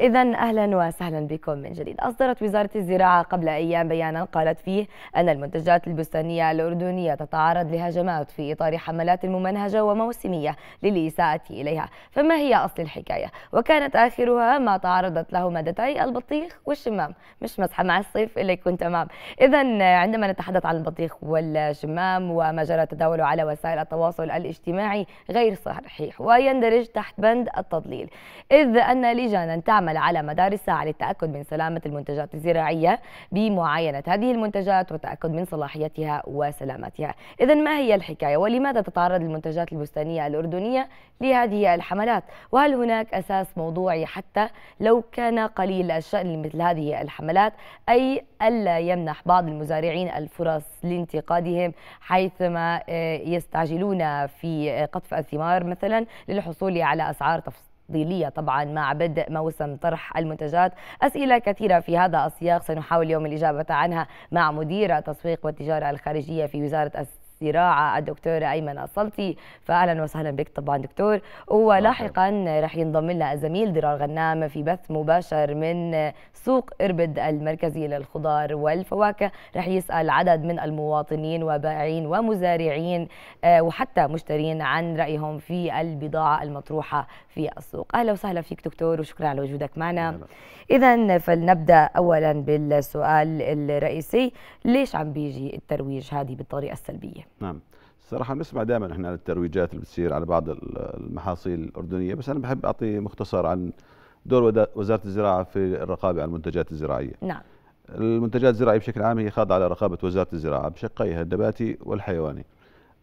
إذا أهلا وسهلا بكم من جديد أصدرت وزارة الزراعة قبل أيام بيانا قالت فيه أن المنتجات البستانية الأردنية تتعرض لهجمات في إطار حملات ممنهجة وموسمية للإساءة إليها فما هي أصل الحكاية وكانت آخرها ما تعرضت له مادتي البطيخ والشمام مش مسحة مع الصيف اللي يكون تمام إذا عندما نتحدث عن البطيخ والشمام وما جرى تداوله على وسائل التواصل الاجتماعي غير صحيح ويندرج تحت بند التضليل إذ أن لجانا تعمل العمل على مدار الساعة للتأكد من سلامة المنتجات الزراعية بمعاينة هذه المنتجات والتأكد من صلاحيتها وسلامتها إذا ما هي الحكاية ولماذا تتعرض المنتجات البستانية الأردنية لهذه الحملات وهل هناك أساس موضوعي حتى لو كان قليل الشأن لمثل هذه الحملات أي ألا يمنح بعض المزارعين الفرص لانتقادهم حيثما آه، يستعجلون في آه، قطف الثمار مثلا للحصول على أسعار تفصيلية تفضيلية طبعا مع بدء موسم طرح المنتجات أسئلة كثيرة في هذا السياق سنحاول اليوم الإجابة عنها مع مدير التسويق والتجارة الخارجية في وزارة الزراعه الدكتور ايمن السلطي فاهلا وسهلا بك طبعا دكتور ولاحقا رح ينضم لنا الزميل درار غنام في بث مباشر من سوق اربد المركزي للخضار والفواكه رح يسال عدد من المواطنين وبائعين ومزارعين آه، وحتى مشترين عن رايهم في البضاعه المطروحه في السوق اهلا وسهلا فيك دكتور وشكرا على وجودك معنا اذا فلنبدا اولا بالسؤال الرئيسي ليش عم بيجي الترويج هذه بالطريقه السلبيه نعم الصراحه بنسمع دائما احنا عن الترويجات اللي بتصير على بعض المحاصيل الاردنيه بس انا بحب اعطي مختصر عن دور وزاره الزراعه في الرقابه على المنتجات الزراعيه نعم المنتجات الزراعيه بشكل عام هي خاضعه على رقابة وزاره الزراعه بشقيها النباتي والحيواني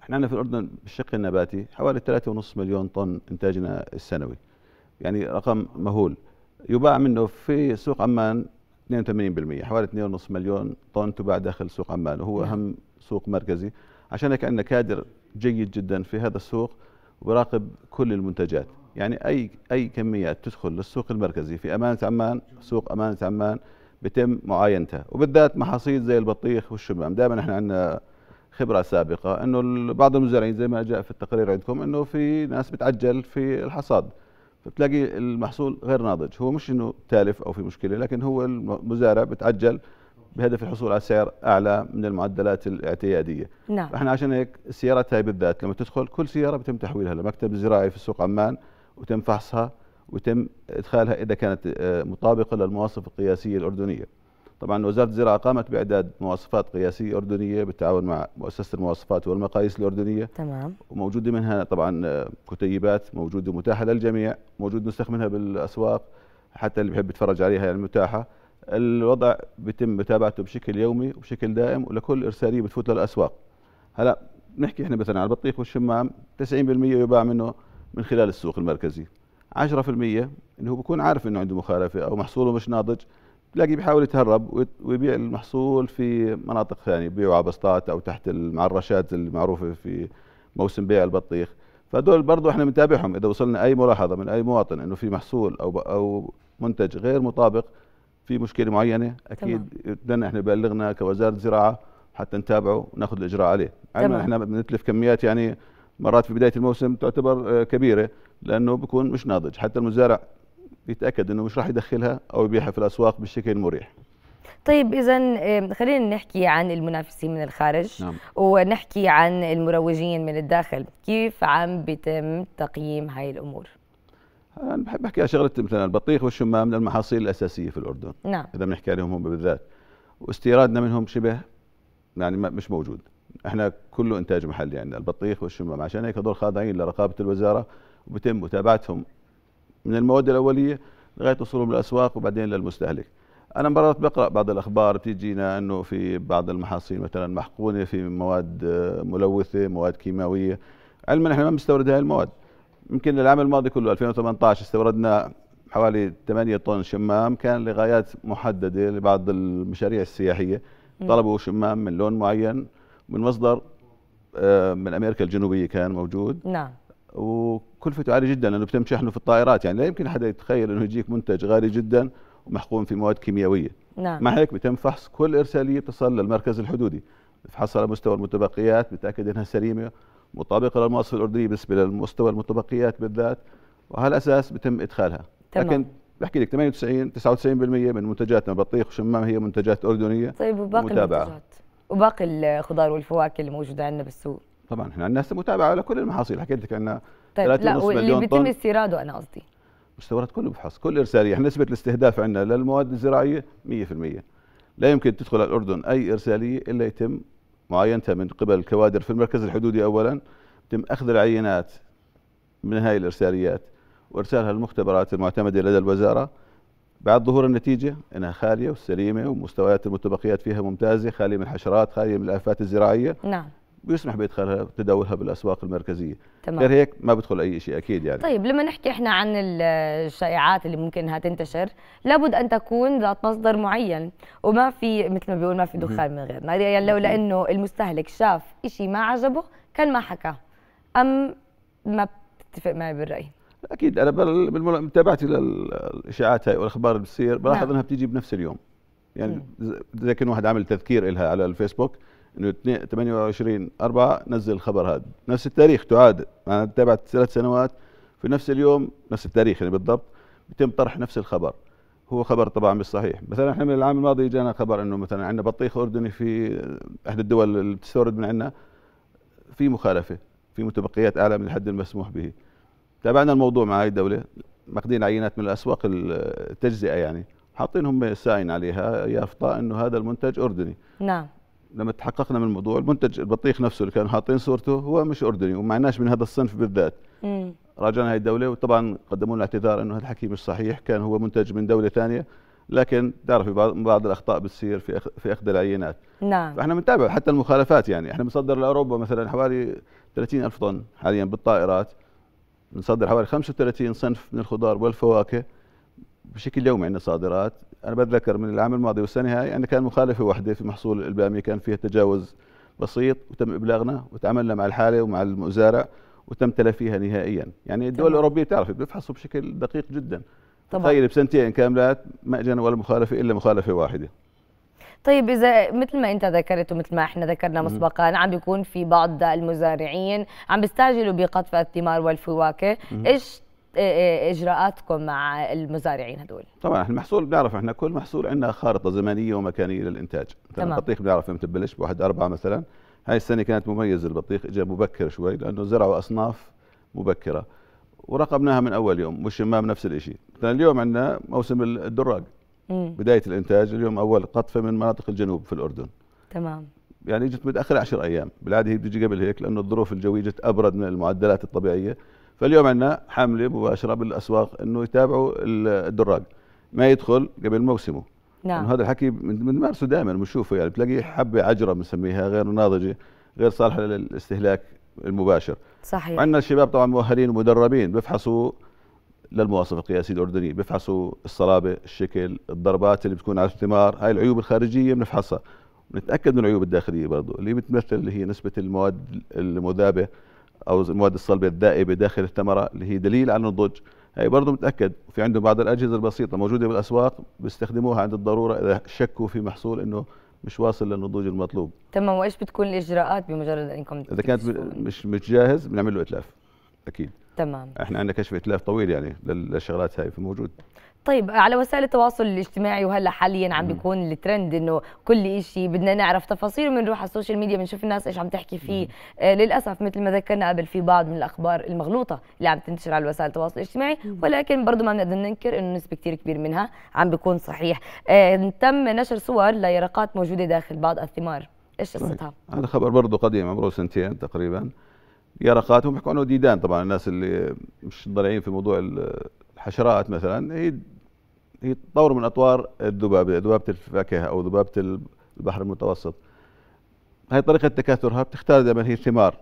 احنا عندنا في الاردن بالشق النباتي حوالي 3.5 مليون طن انتاجنا السنوي يعني رقم مهول يباع منه في سوق عمان 82% حوالي 2.5 مليون طن تباع داخل سوق عمان وهو نعم. اهم سوق مركزي عشانك عندنا كادر جيد جدا في هذا السوق وراقب كل المنتجات يعني أي أي كميات تدخل للسوق المركزي في أمانة عمان سوق أمانة عمان بتم معاينتها وبالذات محاصيل زي البطيخ والشمام دائما احنا عندنا خبره سابقه انه بعض المزارعين زي ما جاء في التقرير عندكم انه في ناس بتعجل في الحصاد فبتلاقي المحصول غير ناضج هو مش انه تالف او في مشكله لكن هو المزارع بتعجل بهدف الحصول على سعر اعلى من المعدلات الاعتياديه. نعم. احنا عشان هيك السيارات هاي بالذات لما تدخل كل سياره بتم تحويلها لمكتب زراعي في سوق عمان وتم فحصها وتم ادخالها اذا كانت آه، مطابقه للمواصف القياسيه الاردنيه. طبعا وزاره الزراعه قامت باعداد مواصفات قياسيه اردنيه بالتعاون مع مؤسسه المواصفات والمقاييس الاردنيه تمام وموجوده منها طبعا آه، كتيبات موجوده متاحه للجميع، موجود نسخ منها بالاسواق حتى اللي بحب يتفرج عليها يعني متاحه. الوضع بيتم متابعته بشكل يومي وبشكل دائم ولكل ارساليه بتفوت للاسواق هلا بنحكي احنا مثلا على البطيخ والشمام 90% يباع منه من خلال السوق المركزي 10% اللي هو بكون عارف انه عنده مخالفه او محصوله مش ناضج تلاقيه بيحاول يتهرب ويبيع المحصول في مناطق ثانيه بيبيعه على بسطات او تحت المعرشات المعروفه في موسم بيع البطيخ فدول برضه احنا بنتابعهم اذا وصلنا اي ملاحظه من اي مواطن انه في محصول او او منتج غير مطابق في مشكله معينه اكيد بدنا احنا بلغنا كوزاره زراعه حتى نتابعه وناخذ الاجراء عليه علما احنا بنتلف كميات يعني مرات في بدايه الموسم تعتبر آه، كبيره لانه بيكون مش ناضج حتى المزارع يتاكد انه مش راح يدخلها او يبيعها في الاسواق بالشكل المريح طيب اذا خلينا نحكي عن المنافسين من الخارج نعم. ونحكي عن المروجين من الداخل كيف عم بيتم تقييم هاي الامور انا بحب احكي شغله مثلا البطيخ والشمام من المحاصيل الاساسيه في الاردن نعم اذا بنحكي عليهم هم بالذات واستيرادنا منهم شبه يعني مش موجود احنا كله انتاج محلي عندنا البطيخ والشمام عشان هيك هذول خاضعين لرقابه الوزاره وبتم متابعتهم من المواد الاوليه لغايه وصولهم للاسواق وبعدين للمستهلك انا مرات بقرا بعض الاخبار بتجينا انه في بعض المحاصيل مثلا محقونه في مواد ملوثه مواد كيماويه علما احنا ما بنستورد هاي المواد يمكن العام الماضي كله 2018 استوردنا حوالي 8 طن شمام كان لغايات محدده لبعض المشاريع السياحيه طلبوا شمام من لون معين من مصدر آه، من امريكا الجنوبيه كان موجود نعم وكلفته عاليه جدا لانه بتم شحنه في الطائرات يعني لا يمكن حدا يتخيل انه يجيك منتج غالي جدا ومحقون في مواد كيميائيه نعم. مع هيك بتم فحص كل ارساليه بتصل للمركز الحدودي بفحصها على مستوى المتبقيات بتاكد انها سليمه مطابقه للمواصفات الاردنيه بالنسبه للمستوى المتبقيات بالذات وعلى اساس بتم ادخالها تمام. لكن بحكي لك 98 99% من منتجاتنا بطيخ وشمام هي منتجات اردنيه طيب وباقي متابعة. المنتجات وباقي الخضار والفواكه اللي موجوده عندنا بالسوق طبعا احنا عندنا متابعه على كل المحاصيل حكيت لك عندنا طيب لا واللي بيتم استيراده انا قصدي مستورد كله بفحص كل ارساليه احنا نسبه الاستهداف عندنا للمواد الزراعيه 100% لا يمكن تدخل على الاردن اي ارساليه الا يتم معاينتها من قبل الكوادر في المركز الحدودي اولا تم اخذ العينات من هذه الارساليات وارسالها للمختبرات المعتمده لدى الوزاره بعد ظهور النتيجه انها خاليه وسليمه ومستويات المتبقيات فيها ممتازه خاليه من الحشرات خاليه من الافات الزراعيه نعم بيسمح بادخالها تداولها بالاسواق المركزيه تمام. غير هيك ما بدخل اي شيء اكيد يعني طيب لما نحكي احنا عن الشائعات اللي ممكن انها تنتشر لابد ان تكون ذات مصدر معين وما في مثل ما بيقول ما في دخان من غير نار يعني لولا انه المستهلك شاف شيء ما عجبه كان ما حكاه ام ما بتتفق معي بالراي اكيد انا متابعتي للاشاعات هاي والاخبار اللي بتصير بلاحظ نعم. انها بتيجي بنفس اليوم يعني زي كان واحد عامل تذكير لها على الفيسبوك انه 28 4 نزل الخبر هذا نفس التاريخ تعاد انا تابعت ثلاث سنوات في نفس اليوم نفس التاريخ يعني بالضبط يتم طرح نفس الخبر هو خبر طبعا مش صحيح مثلا احنا من العام الماضي جانا خبر انه مثلا عندنا بطيخ اردني في احدى الدول اللي بتستورد من عندنا في مخالفه في متبقيات اعلى من الحد المسموح به تابعنا الموضوع مع هاي الدوله ماخذين عينات من الاسواق التجزئه يعني حاطين هم ساين عليها يافطه انه هذا المنتج اردني نعم لما تحققنا من الموضوع المنتج البطيخ نفسه اللي كان حاطين صورته هو مش اردني وما عناش من هذا الصنف بالذات راجعنا هاي الدوله وطبعا قدموا لنا اعتذار انه هذا الحكي مش صحيح كان هو منتج من دوله ثانيه لكن تعرف بعض بعض الاخطاء بتصير في أخ... في اخذ العينات نعم فاحنا بنتابع حتى المخالفات يعني احنا بنصدر لاوروبا مثلا حوالي 30 الف طن حاليا بالطائرات بنصدر حوالي 35 صنف من الخضار والفواكه بشكل يومي عندنا صادرات انا بتذكر من العام الماضي والسنه هاي ان كان مخالفه واحده في محصول الباميه كان فيها تجاوز بسيط وتم ابلاغنا وتعاملنا مع الحاله ومع المزارع وتم تلافيها نهائيا يعني الدول طبعا. الاوروبيه بتعرف بيفحصوا بشكل دقيق جدا تخيل بسنتين كاملات ما اجانا ولا مخالفه الا مخالفه واحده طيب إذا مثل ما أنت ذكرت ومثل ما إحنا ذكرنا مسبقا عم بيكون في بعض المزارعين عم بيستعجلوا بقطف الثمار والفواكه، إيش اجراءاتكم مع المزارعين هذول؟ طبعا المحصول بنعرف احنا كل محصول عندنا خارطه زمنيه ومكانيه للانتاج تمام البطيخ بنعرف امتى ببلش بواحد أربعة مثلا هاي السنه كانت مميزه البطيخ اجى مبكر شوي لانه زرعوا اصناف مبكره وراقبناها من اول يوم والشمام نفس الشيء مثلا اليوم عندنا موسم الدراج بدايه الانتاج اليوم اول قطفه من مناطق الجنوب في الاردن تمام يعني اجت متاخره 10 ايام بالعاده هي بتجي قبل هيك لانه الظروف الجويه اجت ابرد من المعدلات الطبيعيه فاليوم عندنا حمله مباشره بالاسواق انه يتابعوا الدراج ما يدخل قبل موسمه نعم هذا الحكي بنمارسه دائما بنشوفه يعني بتلاقيه حبه عجره بنسميها غير ناضجه غير صالحه للاستهلاك المباشر صحيح وعندنا الشباب طبعا مؤهلين ومدربين بيفحصوا للمواصفة القياسية الأردنية بيفحصوا الصلابه الشكل الضربات اللي بتكون على الثمار هاي العيوب الخارجيه بنفحصها نتاكد من العيوب الداخليه برضه اللي بتمثل اللي هي نسبه المواد المذابه او المواد الصلبه الدائبه داخل الثمره اللي هي دليل على النضج هي برضه متاكد في عندهم بعض الاجهزه البسيطه موجوده بالاسواق بيستخدموها عند الضروره اذا شكوا في محصول انه مش واصل للنضوج المطلوب تمام وايش بتكون الاجراءات بمجرد انكم اذا كانت مش مش جاهز بنعمل له اتلاف اكيد تمام احنا عندنا كشف ائتلاف طويل يعني للشغلات هاي فموجود طيب على وسائل التواصل الاجتماعي وهلا حاليا عم بيكون الترند انه كل شيء بدنا نعرف تفاصيله بنروح على السوشيال ميديا بنشوف الناس ايش عم تحكي فيه آه للاسف مثل ما ذكرنا قبل في بعض من الاخبار المغلوطه اللي عم تنتشر على وسائل التواصل الاجتماعي ولكن برضه ما بنقدر ننكر انه نسبه كثير كبير منها عم بيكون صحيح آه تم نشر صور ليرقات موجوده داخل بعض الثمار ايش طيب. قصتها هذا خبر برضه قديم عمره سنتين تقريبا يرقاتهم هم بيحكوا ديدان طبعا الناس اللي مش ضايعين في موضوع الحشرات مثلا هي هي طور من اطوار الذبابه ذبابه الفاكهه او ذبابه البحر المتوسط هاي طريقه تكاثرها بتختار دائما هي ثمار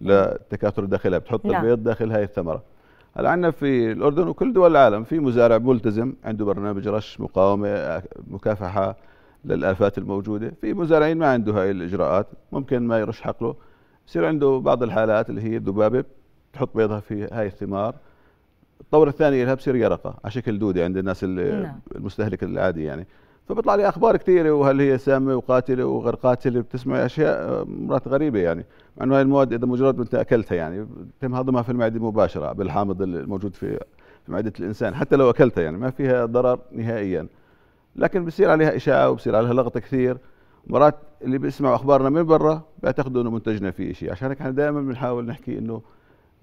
لتكاثر داخلها بتحط لا. نعم. البيض داخل هاي الثمره هلا عندنا في الاردن وكل دول العالم في مزارع ملتزم عنده برنامج رش مقاومه مكافحه للافات الموجوده في مزارعين ما عنده هاي الاجراءات ممكن ما يرش حقله يصير عنده بعض الحالات اللي هي الذبابه تحط بيضها في هاي الثمار الطور الثاني لها بصير يرقه على شكل دوده عند الناس نعم. المستهلك العادي يعني فبيطلع لي اخبار كثيره وهل هي سامه وقاتله وغير قاتله بتسمع اشياء مرات غريبه يعني مع انه هاي المواد اذا مجرد انت اكلتها يعني تم هضمها في المعده مباشره بالحامض الموجود في معده الانسان حتى لو اكلتها يعني ما فيها ضرر نهائيا لكن بصير عليها اشاعه وبصير عليها لغط كثير مرات اللي بيسمعوا اخبارنا من برا بيعتقدوا انه منتجنا فيه شيء عشان هيك احنا دائما بنحاول نحكي انه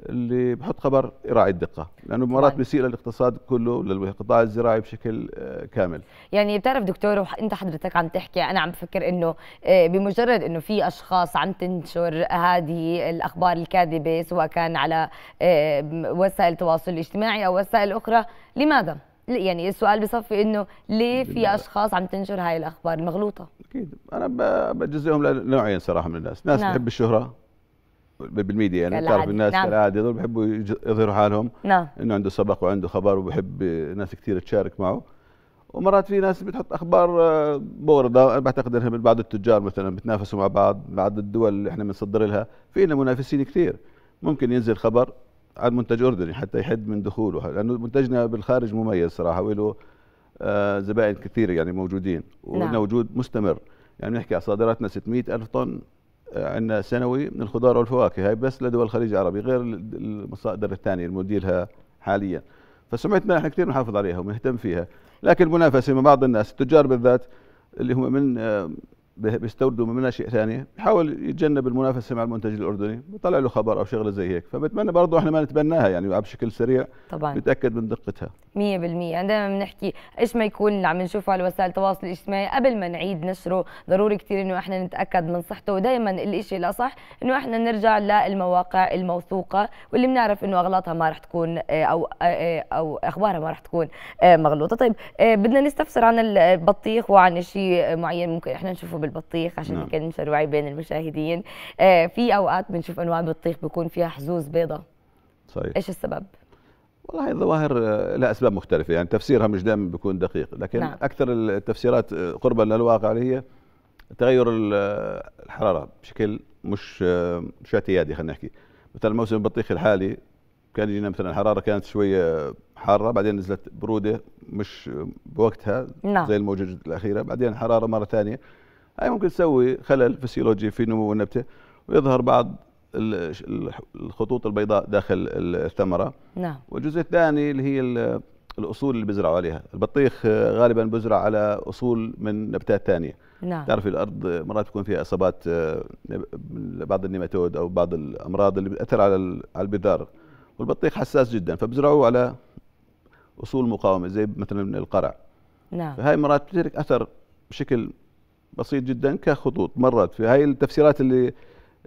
اللي بحط خبر يراعي الدقه لانه مرات بيسيء للاقتصاد كله للقطاع الزراعي بشكل آه، كامل يعني بتعرف دكتور انت حضرتك عم تحكي انا عم بفكر انه آه، بمجرد انه في اشخاص عم تنشر هذه الاخبار الكاذبه سواء كان على آه، وسائل التواصل الاجتماعي او وسائل اخرى لماذا يعني السؤال بصفي انه ليه في اشخاص عم تنشر هاي الاخبار المغلوطه اكيد انا بجزئهم لنوعين صراحه من الناس ناس نعم. بتحب الشهره بالميديا يعني بتعرف الناس نعم. كالعاده هذول بحبوا يظهروا حالهم نعم. انه عنده سبق وعنده خبر وبحب ناس كثير تشارك معه ومرات في ناس بتحط اخبار آه، بورده بعتقد انها من بعض التجار مثلا بتنافسوا مع بعض بعض الدول اللي احنا بنصدر لها في لنا منافسين كثير ممكن ينزل خبر عن منتج اردني حتى يحد من دخوله لانه منتجنا بالخارج مميز صراحه وله آه، زبائن كثير يعني موجودين ولنا نعم. وجود مستمر يعني نحكي على صادراتنا 600 ألف طن آه، عندنا سنوي من الخضار والفواكه هاي بس لدول الخليج العربي غير المصادر الثانية اللي حاليا فسمعتنا احنا كثير بنحافظ عليها وبنهتم فيها لكن المنافسة مع بعض الناس التجار بالذات اللي هم من آه، بيستوردوا من شيء ثاني بيحاول يتجنب المنافسه مع المنتج الاردني بيطلع له خبر او شغله زي هيك فبتمنى برضه احنا ما نتبناها يعني بشكل سريع طبعا نتاكد من دقتها 100% يعني دائما بنحكي ايش ما يكون اللي عم نشوفه على وسائل التواصل الاجتماعي قبل ما نعيد نشره ضروري كثير انه احنا نتاكد من صحته ودائما الشيء الاصح انه احنا نرجع للمواقع الموثوقه واللي بنعرف انه اغلاطها ما رح تكون آه، او آه، آه، او اخبارها ما رح تكون مغلوطه طيب بدنا نستفسر عن البطيخ وعن شيء معين ممكن احنا نشوفه بالبطيخ عشان نعم. كان شروعي بين المشاهدين آه في اوقات بنشوف انواع بطيخ بيكون فيها حزوز بيضة صحيح ايش السبب؟ والله هي الظواهر آه، لها اسباب مختلفه يعني تفسيرها مش دائما بيكون دقيق لكن نعم. اكثر التفسيرات آه، قربا للواقع اللي هي تغير آه، الحراره بشكل مش مش اعتيادي خلينا نحكي مثلا موسم البطيخ الحالي كان يجينا مثلا الحراره كانت شويه حاره بعدين نزلت بروده مش بوقتها نعم. زي الموجه الاخيره بعدين حراره مره ثانيه هاي ممكن تسوي خلل فسيولوجي في نمو النبته ويظهر بعض الخطوط البيضاء داخل الثمره نعم والجزء الثاني اللي هي الاصول اللي بيزرعوا عليها البطيخ آه، غالبا بزرع على اصول من نباتات ثانيه نعم تعرف الارض مرات بيكون فيها اصابات آه، بعض النيماتود او بعض الامراض اللي بتاثر على على البذار والبطيخ حساس جدا فبزرعوه على اصول مقاومه زي مثلا القرع نعم فهي مرات بتترك اثر بشكل بسيط جدا كخطوط مرات في هاي التفسيرات اللي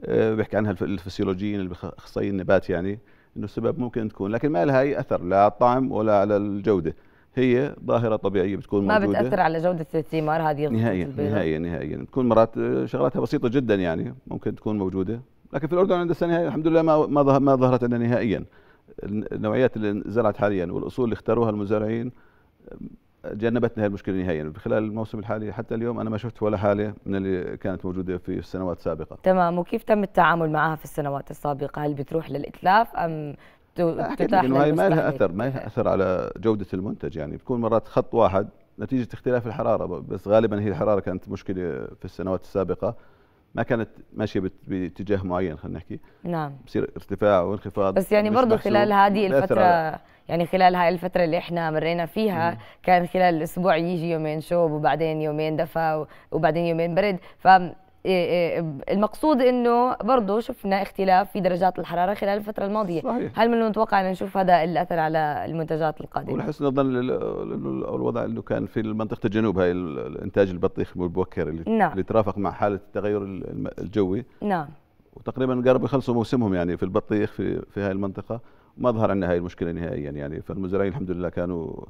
آه، بيحكي عنها الفسيولوجيين الاخصائيين النبات يعني انه السبب ممكن تكون لكن ما لها اي اثر لا على الطعم ولا على الجوده هي ظاهره طبيعيه بتكون ما موجوده ما بتاثر على جوده الثمار هذه نهائيا نهائيا نهائيا بتكون مرات شغلاتها بسيطه جدا يعني ممكن تكون موجوده لكن في الاردن عند السنه هاي الحمد لله ما ما, ما ظهرت عندنا نهائيا النوعيات اللي زرعت حاليا والاصول اللي اختاروها المزارعين جنبتنا هذه المشكله نهائيا خلال الموسم الحالي حتى اليوم انا ما شفت ولا حاله من اللي كانت موجوده في السنوات السابقه تمام وكيف تم التعامل معها في السنوات السابقه هل بتروح للاتلاف ام تتاح انه هي ما لها اثر ما لها اثر على جوده المنتج يعني بتكون مرات خط واحد نتيجه اختلاف الحراره بس غالبا هي الحراره كانت مشكله في السنوات السابقه ما كانت ماشيه باتجاه معين خلينا نحكي نعم بصير ارتفاع وانخفاض بس يعني برضه خلال هذه الفتره يعني خلال هاي الفتره اللي احنا مرينا فيها مم. كان خلال الاسبوع يجي يومين شوب وبعدين يومين دفا وبعدين يومين برد ف إيه، إيه، المقصود انه برضه شفنا اختلاف في درجات الحراره خلال الفتره الماضيه صحيح. هل من المتوقع ان نشوف هذا الاثر على المنتجات القادمه ولحسن الظن الوضع انه كان في منطقه الجنوب هاي الانتاج البطيخ المبكر اللي, نعم. اللي ترافق مع حاله التغير الجوي نعم وتقريبا قربوا يخلصوا موسمهم يعني في البطيخ في في هاي المنطقه ما ظهر عندنا هاي المشكله نهائيا يعني فالمزارعين الحمد لله كانوا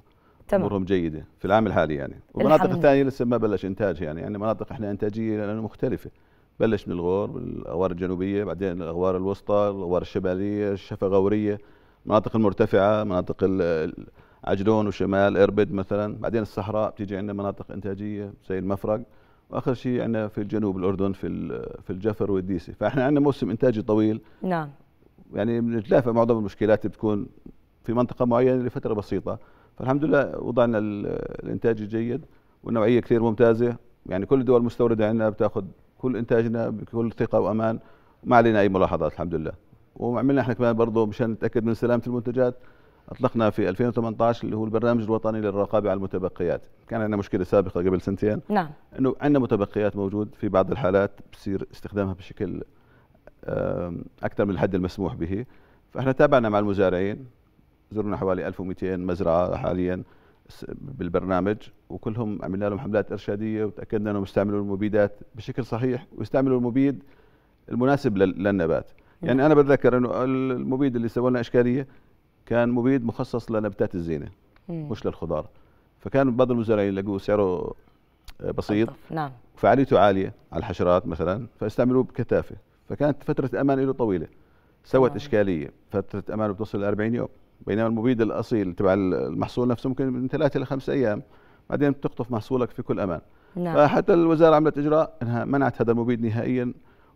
تمام امورهم جيده في العام الحالي يعني والمناطق الثانيه لسه ما بلش انتاج يعني يعني مناطق احنا انتاجيه لانه مختلفه بلش من الغور الاغوار الجنوبيه بعدين الاغوار الوسطى الاغوار الشماليه الشفغوريه المناطق المرتفعه مناطق عجلون وشمال اربد مثلا بعدين الصحراء بتيجي عندنا مناطق انتاجيه زي المفرق واخر شيء عندنا في الجنوب الاردن في في الجفر والديسي فاحنا عندنا موسم انتاجي طويل نعم يعني بنتلافى معظم المشكلات بتكون في منطقه معينه لفتره بسيطه فالحمد لله وضعنا الانتاج جيد والنوعيه كثير ممتازه يعني كل الدول المستورده عندنا بتاخذ كل انتاجنا بكل ثقه وامان ما علينا اي ملاحظات الحمد لله وعملنا احنا كمان برضه مشان نتاكد من سلامه المنتجات اطلقنا في 2018 اللي هو البرنامج الوطني للرقابه على المتبقيات كان عندنا مشكله سابقه قبل سنتين نعم انه عندنا متبقيات موجود في بعض الحالات بصير استخدامها بشكل اكثر من الحد المسموح به فاحنا تابعنا مع المزارعين زرنا حوالي 1200 مزرعه حاليا بالبرنامج وكلهم عملنا لهم حملات ارشاديه وتاكدنا انهم يستعملوا المبيدات بشكل صحيح ويستعملوا المبيد المناسب للنبات يعني انا بتذكر انه المبيد اللي سوى لنا اشكاليه كان مبيد مخصص لنباتات الزينه مش للخضار فكان بعض المزارعين لقوا سعره آه، بسيط نعم وفعاليته عاليه على الحشرات مثلا فاستعملوه بكثافه فكانت فتره امان له طويله سوت آه. اشكاليه فتره امان بتوصل ل 40 يوم بينما المبيد الاصيل تبع المحصول نفسه ممكن من ثلاثه لخمس ايام بعدين بتقطف محصولك في كل امان نعم. فحتى الوزاره عملت اجراء انها منعت هذا المبيد نهائيا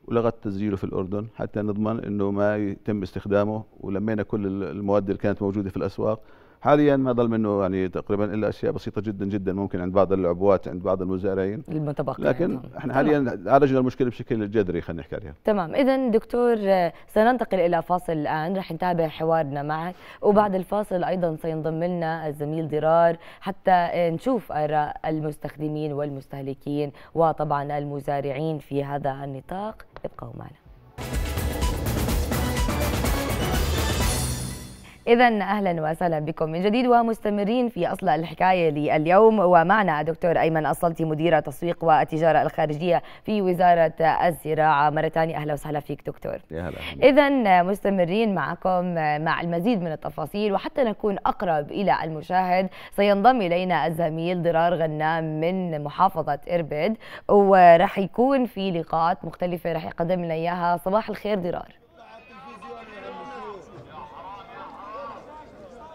ولغت تسجيله في الاردن حتى نضمن انه ما يتم استخدامه ولمينا كل المواد اللي كانت موجوده في الاسواق حاليا ما ضل منه يعني تقريبا الا اشياء بسيطه جدا جدا ممكن عند بعض العبوات عند بعض المزارعين المتبقي لكن يعني. احنا حاليا عالجنا المشكله بشكل جذري خلينا نحكي عليها تمام اذا دكتور سننتقل الى فاصل الان رح نتابع حوارنا معك وبعد الفاصل ايضا سينضم لنا الزميل ضرار حتى نشوف اراء المستخدمين والمستهلكين وطبعا المزارعين في هذا النطاق ابقوا معنا إذا أهلا وسهلا بكم من جديد ومستمرين في أصل الحكاية لليوم ومعنا دكتور أيمن أصلتي مدير التسويق والتجارة الخارجية في وزارة الزراعة مرة ثانية أهلا وسهلا فيك دكتور إذا مستمرين معكم مع المزيد من التفاصيل وحتى نكون أقرب إلى المشاهد سينضم إلينا الزميل ضرار غنام من محافظة إربد ورح يكون في لقاءات مختلفة رح يقدم لنا إياها صباح الخير ضرار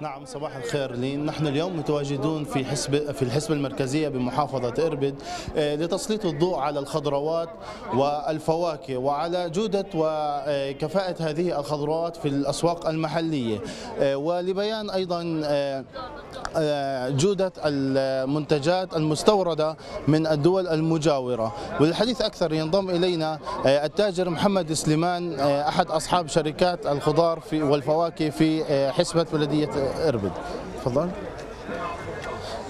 نعم صباح الخير لين نحن اليوم متواجدون في حسب في الحسبة المركزية بمحافظة إربد آه، لتسليط الضوء على الخضروات والفواكه وعلى جودة وكفاءة آه، هذه الخضروات في الأسواق المحلية آه، ولبيان أيضا جودة المنتجات المستوردة من الدول المجاورة والحديث أكثر ينضم إلينا التاجر محمد سليمان أحد أصحاب شركات الخضار والفواكه في حسبة بلدية اربد تفضل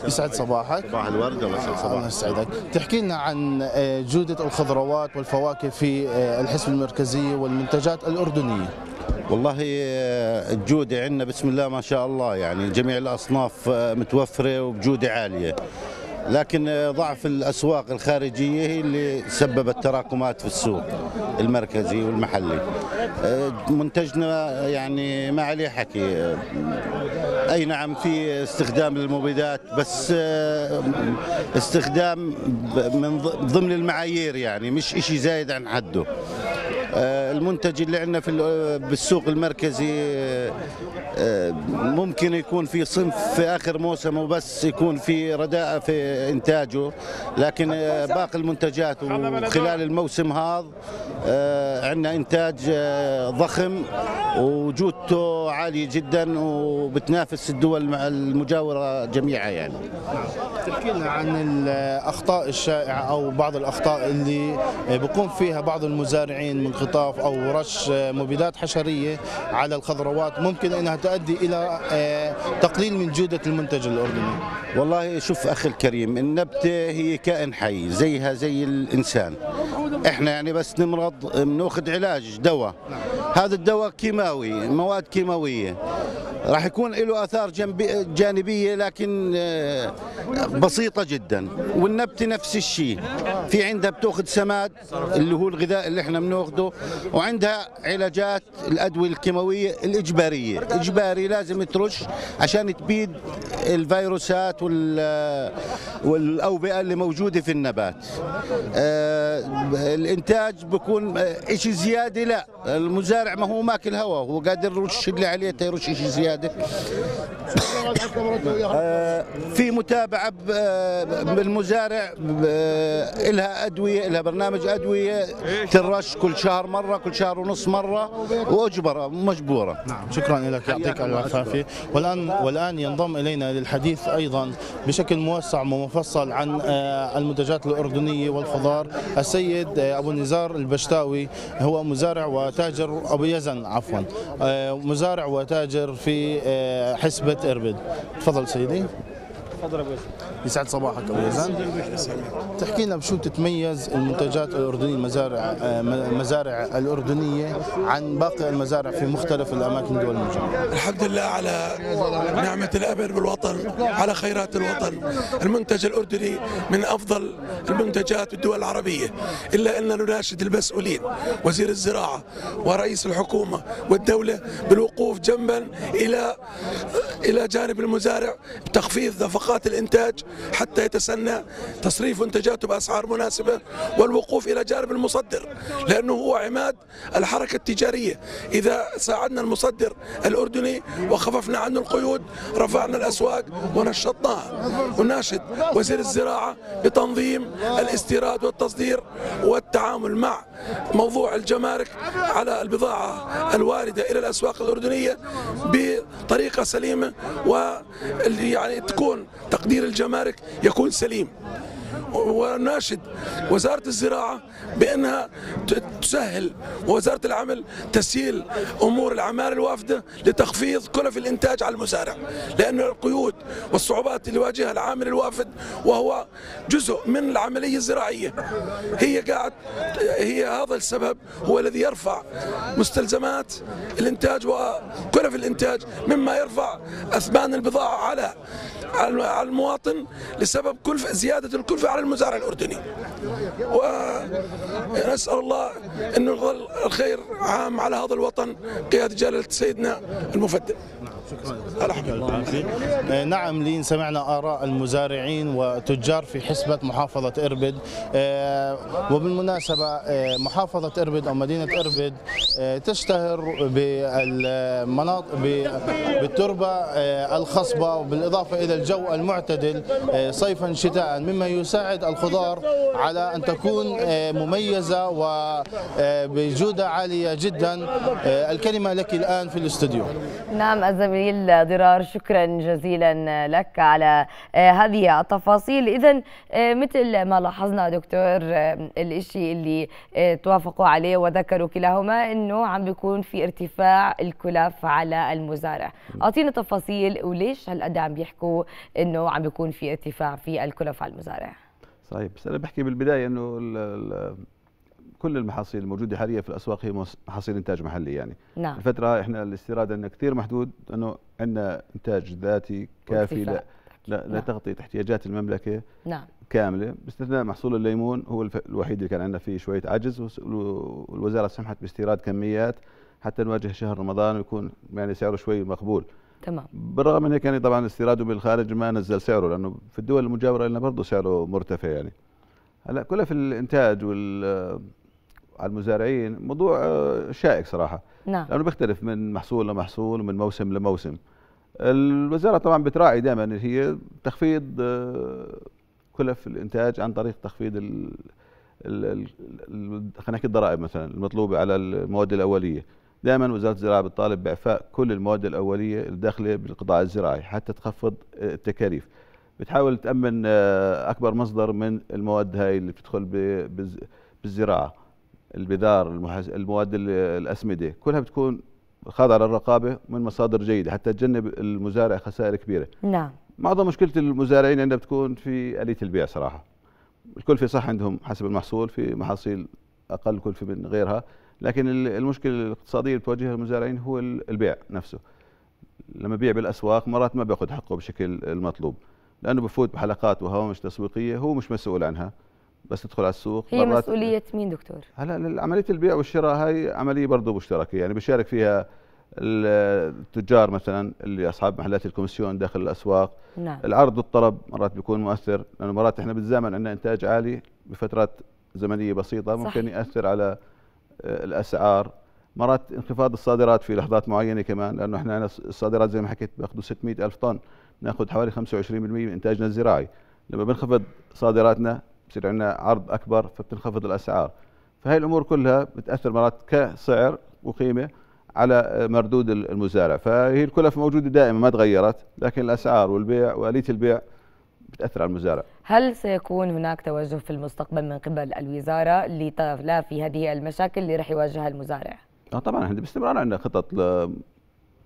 يسعد صباحك صباح الورد الله يسعد صباحك الله يسعدك تحكي لنا عن آه، جودة الخضروات والفواكه في آه، الحسبه المركزي والمنتجات الأردنية والله آه، الجودة عندنا بسم الله ما شاء الله يعني جميع الأصناف متوفرة وبجودة عالية لكن ضعف الأسواق الخارجية هي اللي سببت تراكمات في السوق المركزي والمحلي آه، منتجنا آه، يعني ما عليه حكي آه، اي نعم في استخدام للمبيدات بس استخدام من ضمن المعايير يعني مش شيء زايد عن حده آه، المنتج اللي عندنا في آه، بالسوق المركزي آه، ممكن يكون في صنف في اخر موسم وبس يكون في رداءه في انتاجه لكن باقي المنتجات وخلال الموسم هذا عندنا انتاج ضخم وجودته عاليه جدا وبتنافس الدول المجاوره جميعها يعني تحكي لنا عن الاخطاء الشائعه او بعض الاخطاء اللي بقوم فيها بعض المزارعين من خطاف أو رش مبيدات حشرية على الخضروات ممكن أنها تؤدي إلى آه، تقليل من جودة المنتج الأردني والله شوف أخي الكريم النبتة هي كائن حي زيها زي الإنسان إحنا يعني بس نمرض بناخذ علاج دواء نعم. هذا الدواء كيماوي مواد كيماوية راح يكون له اثار جانبيه لكن آه، بسيطه جدا والنبته نفس الشيء في عندها بتاخذ سماد اللي هو الغذاء اللي احنا بناخذه وعندها علاجات الادويه الكيماويه الاجباريه اجباري لازم ترش عشان تبيد الفيروسات والاوبئه اللي موجوده في النبات آه، الانتاج بكون آه، شيء زياده لا المزارع ما هو ماكل هواء هو قادر يرش اللي عليه تيرش شيء زياده قيادك آه، في متابعة آه، بالمزارع آه، لها أدوية لها برنامج أدوية ترش كل شهر مرة كل شهر ونص مرة وأجبرة مجبورة نعم شكرا لك يعطيك العافيه والان والان ينضم الينا للحديث ايضا بشكل موسع ومفصل عن المنتجات الاردنيه والخضار السيد ابو نزار البشتاوي هو مزارع وتاجر ابو يزن عفوا مزارع وتاجر في آه، حسبة اربد تفضل سيدي تفضل ابو يسعد صباحك ابو يزن تحكي لنا بشو تتميز المنتجات الاردنيه المزارع المزارع آه، الاردنيه عن باقي المزارع في مختلف الاماكن دول المجتمع الحمد لله على نعمه الامن بالوطن على خيرات الوطن المنتج الاردني من افضل المنتجات الدول العربيه الا ان نناشد المسؤولين وزير الزراعه ورئيس الحكومه والدوله بالوقوف جنبا الى الى جانب المزارع بتخفيض نفقات طبقات الإنتاج حتى يتسنى تصريف منتجاته بأسعار مناسبة والوقوف إلى جانب المصدر لأنه هو عماد الحركة التجارية إذا ساعدنا المصدر الأردني وخففنا عنه القيود رفعنا الأسواق ونشطناها وناشد وزير الزراعة بتنظيم الاستيراد والتصدير والتعامل مع موضوع الجمارك على البضاعة الواردة إلى الأسواق الأردنية بطريقة سليمة و يعني تكون تقدير الجمارك يكون سليم وناشد وزارة الزراعة بأنها تسهل وزارة العمل تسهيل أمور العمال الوافدة لتخفيض كلف الإنتاج على المزارع لأن القيود والصعوبات اللي يواجهها العامل الوافد وهو جزء من العملية الزراعية هي قاعد هي هذا السبب هو الذي يرفع مستلزمات الإنتاج وكلف الإنتاج مما يرفع أثمان البضاعة على على المواطن لسبب كلفة زيادة الكلفة على المزارع الأردني ونسأل الله أن الخير عام على هذا الوطن قيادة جلالة سيدنا المفدى شكرا آه، نعم لين سمعنا آراء المزارعين وتجار في حسبة محافظة إربد آه، وبالمناسبة آه، محافظة إربد أو مدينة إربد تشتهر بالمناطق بالتربة الخصبة بالإضافة إلى الجو المعتدل صيفا شتاء مما يساعد الخضار على أن تكون مميزة وبجودة عالية جدا الكلمة لك الآن في الاستوديو نعم أزمي جميل ضرار شكرا جزيلا لك على آه، هذه التفاصيل إذا آه، مثل ما لاحظنا دكتور آه، الإشي اللي توافقوا عليه وذكروا كلاهما أنه عم بيكون في ارتفاع الكلف على المزارع أعطينا تفاصيل وليش هالقد عم بيحكوا أنه عم بيكون في ارتفاع في الكلف على المزارع صحيح طيب، بس أنا بحكي بالبداية أنه كل المحاصيل الموجوده حاليا في الاسواق هي محاصيل انتاج محلي يعني نعم. الفتره احنا الاستيراد عندنا كثير محدود انه عندنا انتاج ذاتي كافي لا لا نعم. تغطيه احتياجات المملكه نعم. كامله باستثناء محصول الليمون هو الوحيد اللي كان عندنا فيه شويه عجز والوزاره سمحت باستيراد كميات حتى نواجه شهر رمضان ويكون يعني سعره شوي مقبول تمام بالرغم من هيك يعني طبعا استيراده بالخارج ما نزل سعره لانه في الدول المجاوره لنا برضه سعره مرتفع يعني هلا كلها في الانتاج وال على المزارعين موضوع آه، شائك صراحه نعم لانه بيختلف من محصول لمحصول ومن موسم لموسم الوزاره طبعا بتراعي دائما اللي هي تخفيض آه، كلف الانتاج عن طريق تخفيض ال خلينا نحكي الضرائب مثلا المطلوبه على المواد الاوليه دائما وزاره الزراعه بتطالب باعفاء كل المواد الاوليه الداخله بالقطاع الزراعي حتى تخفض التكاليف بتحاول تامن آه، اكبر مصدر من المواد هاي اللي بتدخل بالزراعه البذار المواد الاسمده كلها بتكون خاضعه للرقابه من مصادر جيده حتى تجنب المزارع خسائر كبيره نعم معظم مشكله المزارعين عندنا بتكون في اليه البيع صراحه الكلفه صح عندهم حسب المحصول في محاصيل اقل كلفه من غيرها لكن المشكله الاقتصاديه اللي بتواجهها المزارعين هو البيع نفسه لما بيع بالاسواق مرات ما بياخذ حقه بشكل المطلوب لانه بفوت بحلقات وهوامش تسويقيه هو مش مسؤول عنها بس ندخل على السوق هي مسؤوليه مين دكتور هلا عمليه البيع والشراء هاي عمليه برضه مشتركه يعني بيشارك فيها التجار مثلا اللي اصحاب محلات الكومسيون داخل الاسواق نعم. العرض والطلب مرات بيكون مؤثر لانه مرات احنا بنتزامن عندنا انتاج عالي بفترات زمنيه بسيطه صحيح. ممكن ياثر على آه، الاسعار مرات انخفاض الصادرات في لحظات معينه كمان لانه احنا الصادرات زي ما حكيت بياخذوا 600 الف طن ناخذ حوالي 25% من انتاجنا الزراعي لما بنخفض صادراتنا بصير عندنا عرض اكبر فبتنخفض الاسعار فهي الامور كلها بتاثر مرات كسعر وقيمه على مردود المزارع فهي الكلف موجوده دائما ما تغيرت لكن الاسعار والبيع واليه البيع بتاثر على المزارع هل سيكون هناك توجه في المستقبل من قبل الوزاره لتلافي هذه المشاكل اللي راح يواجهها المزارع؟ اه طبعا احنا باستمرار عندنا خطط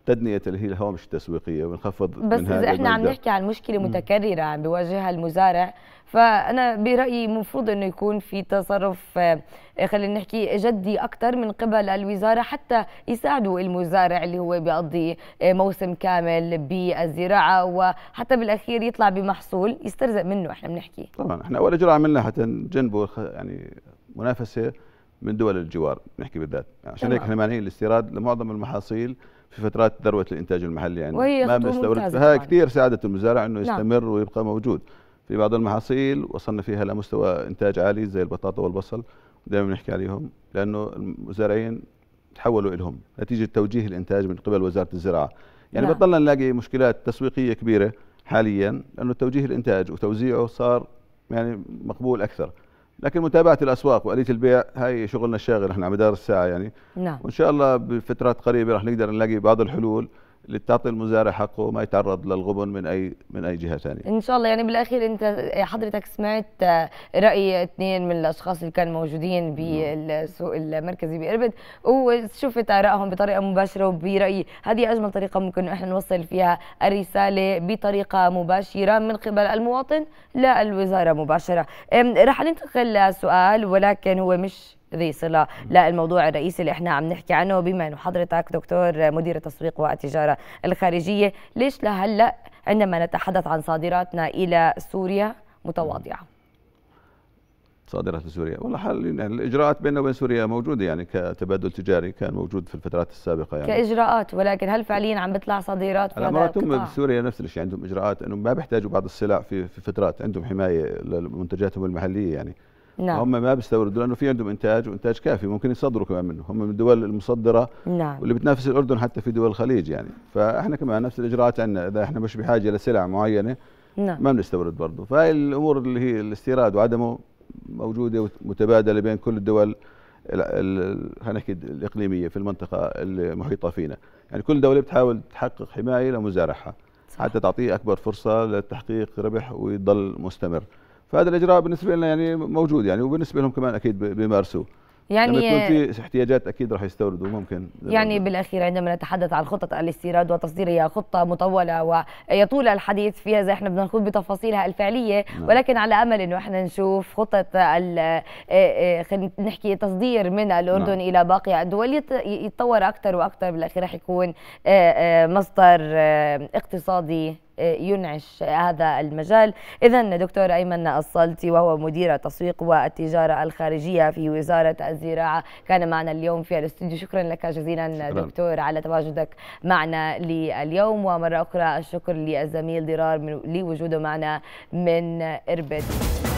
تدنية اللي هي الهوامش التسويقية ونخفض بس إذا إحنا عم نحكي عن مشكلة متكررة عم بيواجهها المزارع فأنا برأيي المفروض إنه يكون في تصرف آه، خلينا نحكي جدي أكثر من قبل الوزارة حتى يساعدوا المزارع اللي هو بيقضي آه، موسم كامل بالزراعة وحتى بالأخير يطلع بمحصول يسترزق منه إحنا بنحكي طبعا إحنا أول إجراء عملنا حتى نجنبه يعني منافسة من دول الجوار نحكي بالذات عشان هيك احنا مانعين الاستيراد لمعظم المحاصيل في فترات ذروه الانتاج المحلي يعني وهي ما بنستورد هاي كثير ساعدت المزارع انه نعم. يستمر نعم. ويبقى موجود في بعض المحاصيل وصلنا فيها لمستوى انتاج عالي زي البطاطا والبصل دائما بنحكي عليهم لانه المزارعين تحولوا لهم نتيجه توجيه الانتاج من قبل وزاره الزراعه يعني نعم. بطلنا نلاقي مشكلات تسويقيه كبيره حاليا لانه توجيه الانتاج وتوزيعه صار يعني مقبول اكثر لكن متابعه الاسواق واليه البيع هاي شغلنا الشاغل احنا على مدار الساعه يعني نعم وان شاء الله بفترات قريبه راح نقدر نلاقي بعض الحلول بتعطي المزارع حقه وما يتعرض للغبن من اي من اي جهه ثانيه. ان شاء الله يعني بالاخير انت حضرتك سمعت آه، راي اثنين من الاشخاص اللي كانوا موجودين بالسوق نعم. المركزي باربد وشفت ارائهم بطريقه مباشره وبرايي هذه اجمل طريقه ممكن احنا نوصل فيها الرساله بطريقه مباشره من قبل المواطن للوزاره مباشره. رح ننتقل لسؤال ولكن هو مش ذي صله للموضوع الرئيسي اللي احنا عم نحكي عنه بما انه حضرتك دكتور مدير التسويق والتجاره الخارجيه ليش لهلا عندما نتحدث عن صادراتنا الى سوريا متواضعه صادرات لسوريا والله حال يعني الاجراءات بيننا وبين سوريا موجوده يعني كتبادل تجاري كان موجود في الفترات السابقه يعني كاجراءات ولكن هل فعليا عم بيطلع صادرات الامارات هم بسوريا نفس الشيء عندهم اجراءات انه ما بيحتاجوا بعض السلع في في فترات عندهم حمايه لمنتجاتهم المحليه يعني نعم. هم ما بيستوردوا لانه في عندهم انتاج وانتاج كافي ممكن يصدروا كمان منه هم من الدول المصدره نعم. واللي بتنافس الاردن حتى في دول الخليج يعني فاحنا كمان نفس الاجراءات عندنا اذا احنا مش بحاجه لسلع معينه نعم. ما بنستورد برضه فهي الامور اللي هي الاستيراد وعدمه موجوده ومتبادله بين كل الدول هنحكي الاقليميه في المنطقه المحيطه فينا يعني كل دوله بتحاول تحقق حمايه لمزارعها حتى تعطيه اكبر فرصه لتحقيق ربح ويضل مستمر فهذا الاجراء بالنسبه لنا يعني موجود يعني وبالنسبه لهم كمان اكيد بيمارسوه يعني لما يكون في احتياجات اكيد راح يستوردوا ممكن يعني بالاخير عندما نتحدث عن خطه الاستيراد وتصدير هي خطه مطوله ويطول الحديث فيها زي احنا بدنا نخوض بتفاصيلها الفعليه نعم. ولكن على امل انه احنا نشوف خطه آه، آه، آه، خلينا نحكي تصدير من الاردن نعم. الى باقي الدول يتطور اكثر واكثر بالاخير راح يكون مصدر اقتصادي ينعش هذا المجال إذا دكتور أيمن الصلتي وهو مدير التسويق والتجارة الخارجية في وزارة الزراعة كان معنا اليوم في الاستوديو شكرا لك جزيلا شكرا. دكتور على تواجدك معنا لليوم ومرة أخرى الشكر للزميل ضرار لوجوده معنا من إربد